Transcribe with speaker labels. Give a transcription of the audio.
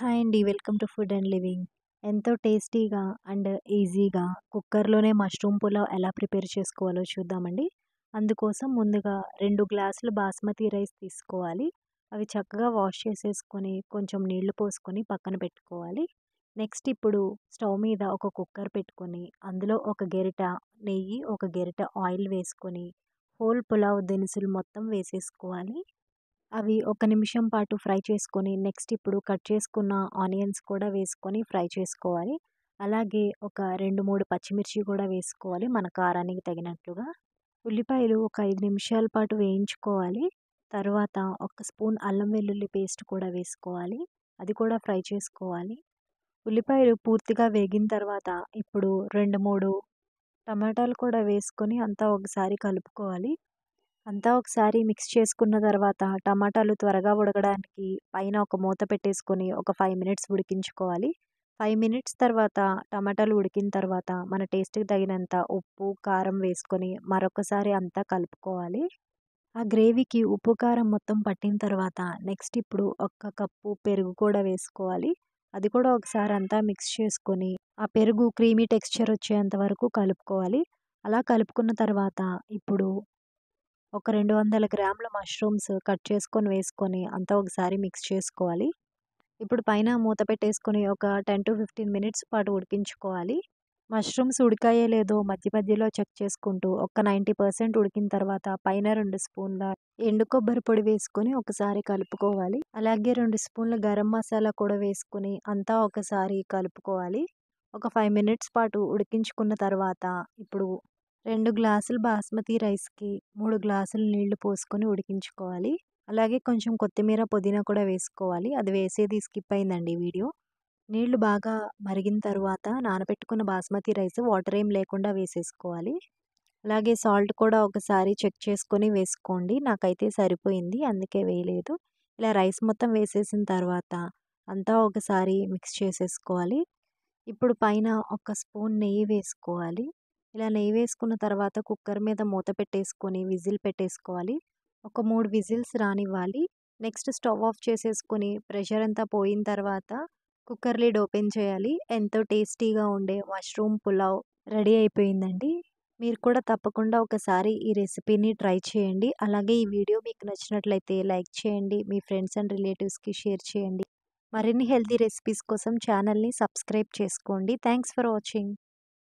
Speaker 1: hi అండి welcome to food and living ఎంతో టేస్టీగా అండ్ ఈజీగా కుక్కర్లోనే మష్రూమ్ పులావ్ ఎలా ప్రిపేర్ చేసుకోవాలో చూద్దామండి అందుకోసం ముందుగా రెండు గ్లాసులు బాస్మతి రైస్ తీసుకోవాలి అవి చక్కగా వాష్ చేసేసుకొని కొంచెం నీళ్లు పోసుకొని పక్కన పెట్టుకోవాలి నెక్స్ట్ ఇప్పుడు స్టవ్ మీద ఒక కుక్కర్ పెట్టుకొని అందులో ఒక గెరిట నెయ్యి ఒక గెరిట ఆయిల్ వేసుకొని హోల్ పులావ్ దినుసులు మొత్తం వేసేసుకోవాలి అవి ఒక నిమిషం పాటు ఫ్రై చేసుకొని నెక్స్ట్ ఇప్పుడు కట్ చేసుకున్న ఆనియన్స్ కూడా వేసుకొని ఫ్రై చేసుకోవాలి అలాగే ఒక రెండు మూడు పచ్చిమిర్చి కూడా వేసుకోవాలి మన కారానికి తగినట్లుగా ఉల్లిపాయలు ఒక ఐదు నిమిషాల పాటు వేయించుకోవాలి తర్వాత ఒక స్పూన్ అల్లం వెల్లుల్లి పేస్ట్ కూడా వేసుకోవాలి అది కూడా ఫ్రై చేసుకోవాలి ఉల్లిపాయలు పూర్తిగా వేగిన తర్వాత ఇప్పుడు రెండు మూడు టమాటాలు కూడా వేసుకొని అంతా ఒకసారి కలుపుకోవాలి అంతా ఒకసారి మిక్స్ చేసుకున్న తర్వాత టమాటాలు త్వరగా ఉడకడానికి పైన ఒక మూత పెట్టేసుకొని ఒక ఫైవ్ మినిట్స్ ఉడికించుకోవాలి ఫైవ్ మినిట్స్ తర్వాత టమాటాలు ఉడికిన తర్వాత మన టేస్ట్కి తగినంత ఉప్పు కారం వేసుకొని మరొకసారి అంతా కలుపుకోవాలి ఆ గ్రేవీకి ఉప్పు కారం మొత్తం పట్టిన తర్వాత నెక్స్ట్ ఇప్పుడు ఒక్క కప్పు పెరుగు కూడా వేసుకోవాలి అది కూడా ఒకసారి అంతా మిక్స్ చేసుకొని ఆ పెరుగు క్రీమీ టెక్స్చర్ వచ్చేంత వరకు కలుపుకోవాలి అలా కలుపుకున్న తర్వాత ఇప్పుడు ఒక రెండు వందల గ్రాముల మష్రూమ్స్ కట్ చేసుకొని వేసుకొని అంతా ఒకసారి మిక్స్ చేసుకోవాలి ఇప్పుడు పైన మూత పెట్టేసుకొని ఒక టెన్ టు ఫిఫ్టీన్ మినిట్స్ పాటు ఉడికించుకోవాలి మష్రూమ్స్ ఉడికాయే లేదో మధ్య మధ్యలో చెక్ చేసుకుంటూ ఒక నైంటీ పర్సెంట్ ఉడికిన తర్వాత పైన రెండు స్పూన్ల ఎండు కొబ్బరి పొడి వేసుకొని ఒకసారి కలుపుకోవాలి అలాగే రెండు స్పూన్ల గరం మసాలా కూడా వేసుకుని అంతా ఒకసారి కలుపుకోవాలి ఒక ఫైవ్ మినిట్స్ పాటు ఉడికించుకున్న తర్వాత ఇప్పుడు రెండు గ్లాసులు బాస్మతి రైస్కి మూడు గ్లాసులు నీళ్లు పోసుకొని ఉడికించుకోవాలి అలాగే కొంచెం కొత్తిమీర పుదీనా కూడా వేసుకోవాలి అది వేసేది స్కిప్ అయిందండి వీడియో నీళ్లు బాగా మరిగిన తర్వాత నానబెట్టుకున్న బాస్మతి రైస్ వాటర్ ఏం లేకుండా వేసేసుకోవాలి అలాగే సాల్ట్ కూడా ఒకసారి చెక్ చేసుకొని వేసుకోండి నాకైతే సరిపోయింది అందుకే వేయలేదు ఇలా రైస్ మొత్తం వేసేసిన తర్వాత అంతా ఒకసారి మిక్స్ చేసేసుకోవాలి ఇప్పుడు పైన ఒక స్పూన్ నెయ్యి వేసుకోవాలి ఇలా నెయ్యి వేసుకున్న తర్వాత కుక్కర్ మీద మూత పెట్టేసుకొని విజిల్ పెట్టేసుకోవాలి ఒక మూడు విజిల్స్ రానివ్వాలి నెక్స్ట్ స్టవ్ ఆఫ్ చేసేసుకొని ప్రెషర్ అంతా పోయిన తర్వాత కుక్కర్ లిడ్ ఓపెన్ చేయాలి ఎంతో టేస్టీగా ఉండే మష్రూమ్ పులావ్ రెడీ అయిపోయిందండి మీరు కూడా తప్పకుండా ఒకసారి ఈ రెసిపీని ట్రై చేయండి అలాగే ఈ వీడియో మీకు నచ్చినట్లయితే లైక్ చేయండి మీ ఫ్రెండ్స్ అండ్ రిలేటివ్స్కి షేర్ చేయండి మరిన్ని హెల్తీ రెసిపీస్ కోసం ఛానల్ని సబ్స్క్రైబ్ చేసుకోండి థ్యాంక్స్ ఫర్ వాచింగ్